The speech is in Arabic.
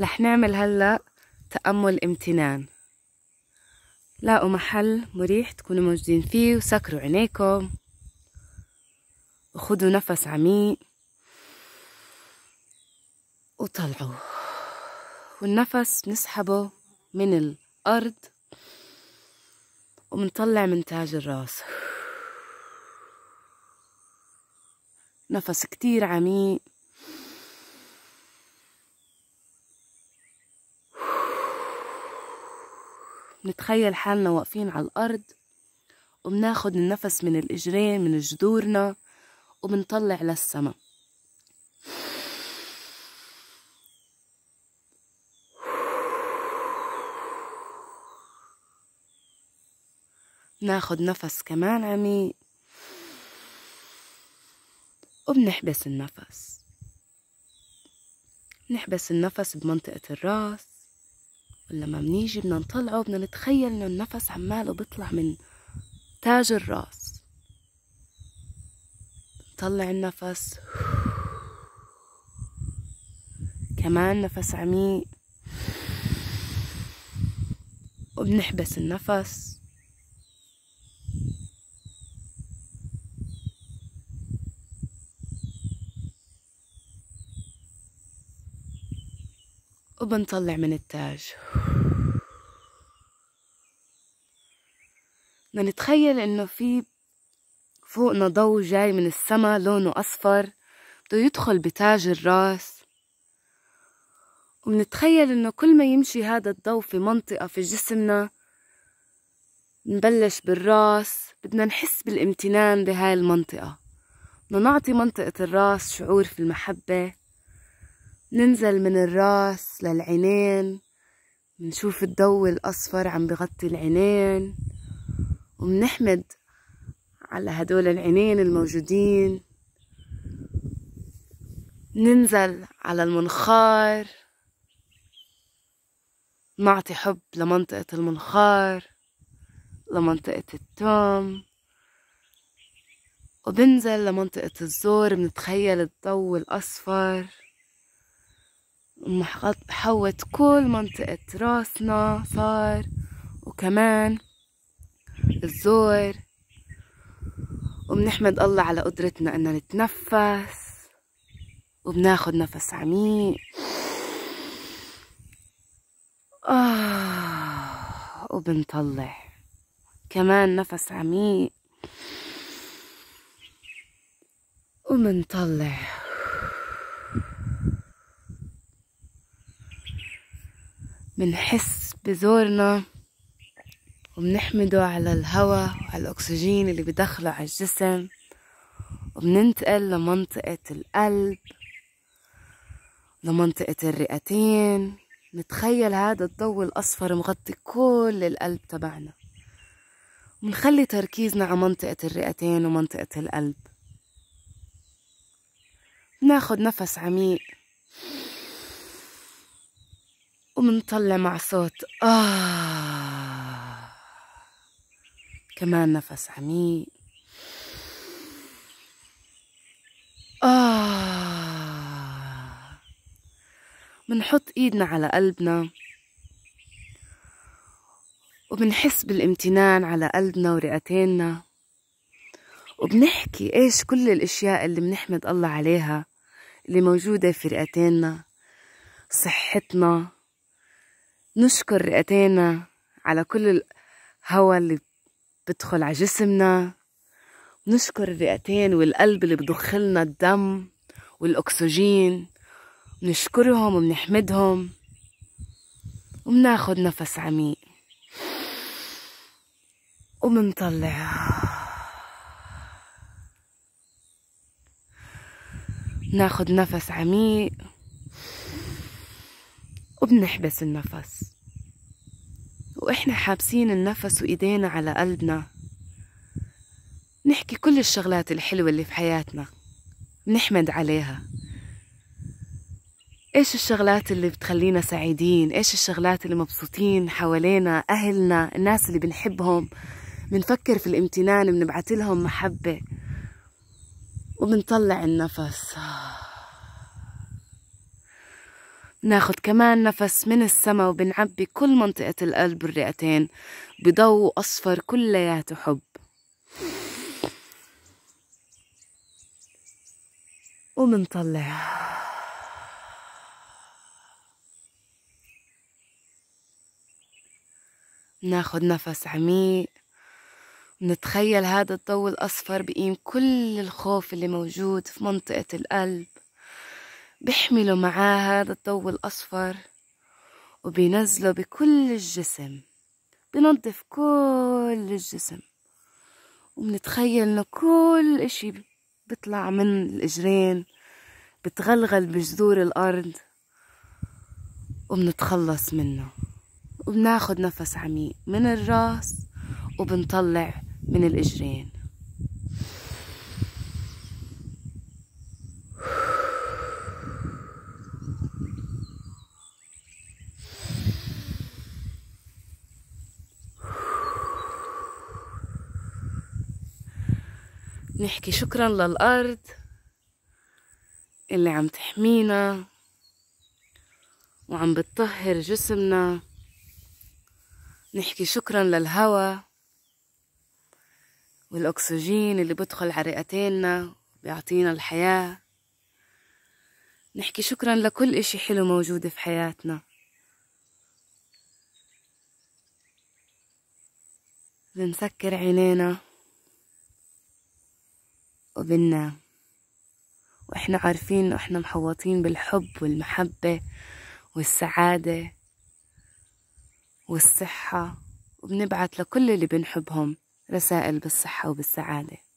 رح نعمل هلأ تأمل امتنان لاقوا محل مريح تكونوا موجودين فيه وسكروا عينيكم وخدوا نفس عميق وطلعوا والنفس نسحبه من الأرض ومنطلع من تاج الراس نفس كتير عميق نتخيل حالنا واقفين على الأرض وبناخد النفس من الإجرين من جذورنا وبنطلع للسما ناخد نفس كمان عميق وبنحبس النفس نحبس النفس بمنطقة الراس لما بنيجي بدنا نطلعه بدنا نتخيل انه النفس عماله بيطلع من تاج الراس نطلع النفس كمان نفس عميق وبنحبس النفس وبنطلع من التاج بدنا نتخيل انه في فوقنا ضوء جاي من السما لونه اصفر بده يدخل بتاج الراس وبنتخيل انه كل ما يمشي هذا الضوء في منطقة في جسمنا نبلش بالراس بدنا نحس بالامتنان بهاي المنطقة بدنا نعطي منطقة الراس شعور في المحبة ننزل من الراس للعينين نشوف الضوء الأصفر عم بغطي العينين وبنحمد على هدول العينين الموجودين ننزل على المنخار نعطي حب لمنطقة المنخار لمنطقة التوم وبنزل لمنطقة الزور بنتخيل الضو الأصفر وبحوط كل منطقة راسنا صار وكمان الزور وبنحمد الله على قدرتنا أن نتنفس وبناخد نفس عميق آه وبنطلع كمان نفس عميق وبنطلع بنحس بزورنا وبنحمده على الهواء وعلى الأكسجين اللي بيدخله على الجسم وبننتقل لمنطقة القلب لمنطقة الرئتين نتخيل هذا الضوء الأصفر مغطي كل القلب تبعنا ونخلي تركيزنا على منطقة الرئتين ومنطقة القلب ناخد نفس عميق ومنطلع مع صوت آه كمان نفس عميق آه منحط إيدنا على قلبنا وبنحس بالامتنان على قلبنا ورئتيننا وبنحكي إيش كل الأشياء اللي بنحمد الله عليها اللي موجودة في رئتيننا صحتنا نشكر رئتينا على كل الهواء اللي بتدخل على جسمنا بنشكر الرئتين والقلب اللي بدخلنا الدم والأكسجين بنشكرهم وبنحمدهم وبناخد نفس عميق وبنطلع ناخد نفس عميق وبنحبس النفس وإحنا حابسين النفس وإيدينا على قلبنا نحكي كل الشغلات الحلوة اللي في حياتنا نحمد عليها إيش الشغلات اللي بتخلينا سعيدين إيش الشغلات اللي مبسوطين حوالينا أهلنا الناس اللي بنحبهم بنفكر في الامتنان بنبعث لهم محبة وبنطلع النفس ناخد كمان نفس من السما وبنعبي كل منطقة القلب والرئتين بضوء أصفر كلياته حب ومنطلع ناخد نفس عميق نتخيل هذا الضوء الأصفر بقيم كل الخوف اللي موجود في منطقة القلب بيحملوا معاه هذا الضوء الأصفر وبينزله بكل الجسم بنظف كل الجسم وبنتخيل انه كل اشي بيطلع من الاجرين بتغلغل بجذور الارض وبنتخلص منه وبناخد نفس عميق من الراس وبنطلع من الاجرين نحكي شكرا للأرض اللي عم تحمينا وعم بتطهر جسمنا نحكي شكرا للهواء والأكسجين اللي بدخل على رئتينا بيعطينا الحياة نحكي شكرا لكل إشي حلو موجود في حياتنا بنسكر عينينا وبنا وإحنا عارفين إنه إحنا محوطين بالحب والمحبة والسعادة والصحة وبنبعت لكل اللي بنحبهم رسائل بالصحة وبالسعادة